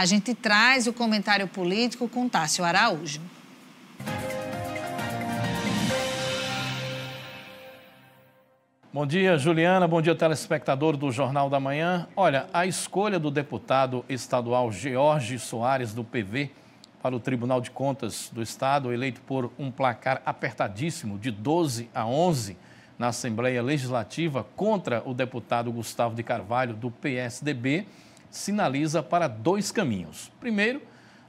A gente traz o comentário político com Tássio Araújo. Bom dia, Juliana. Bom dia, telespectador do Jornal da Manhã. Olha, a escolha do deputado estadual George Soares, do PV, para o Tribunal de Contas do Estado, eleito por um placar apertadíssimo de 12 a 11 na Assembleia Legislativa contra o deputado Gustavo de Carvalho, do PSDB, sinaliza para dois caminhos. Primeiro,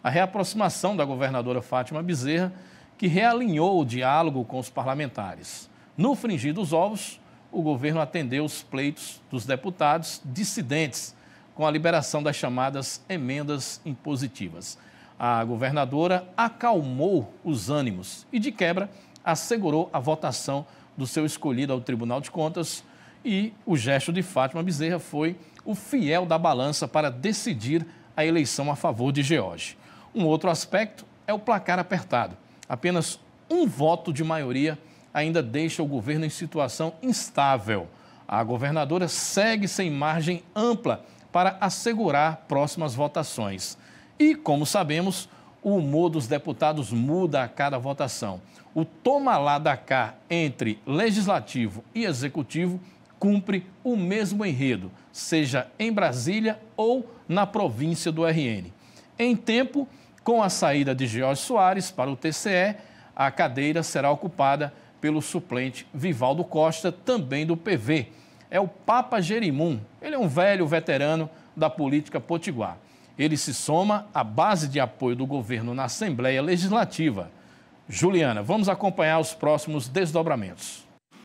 a reaproximação da governadora Fátima Bezerra, que realinhou o diálogo com os parlamentares. No fringir dos ovos, o governo atendeu os pleitos dos deputados dissidentes com a liberação das chamadas emendas impositivas. A governadora acalmou os ânimos e, de quebra, assegurou a votação do seu escolhido ao Tribunal de Contas e o gesto de Fátima Bezerra foi o fiel da balança para decidir a eleição a favor de George. Um outro aspecto é o placar apertado. Apenas um voto de maioria ainda deixa o governo em situação instável. A governadora segue sem margem ampla para assegurar próximas votações. E, como sabemos, o humor dos deputados muda a cada votação. O toma lá da cá entre legislativo e executivo cumpre o mesmo enredo, seja em Brasília ou na província do RN. Em tempo, com a saída de Jorge Soares para o TCE, a cadeira será ocupada pelo suplente Vivaldo Costa, também do PV. É o Papa Jerimum. Ele é um velho veterano da política potiguar. Ele se soma à base de apoio do governo na Assembleia Legislativa. Juliana, vamos acompanhar os próximos desdobramentos.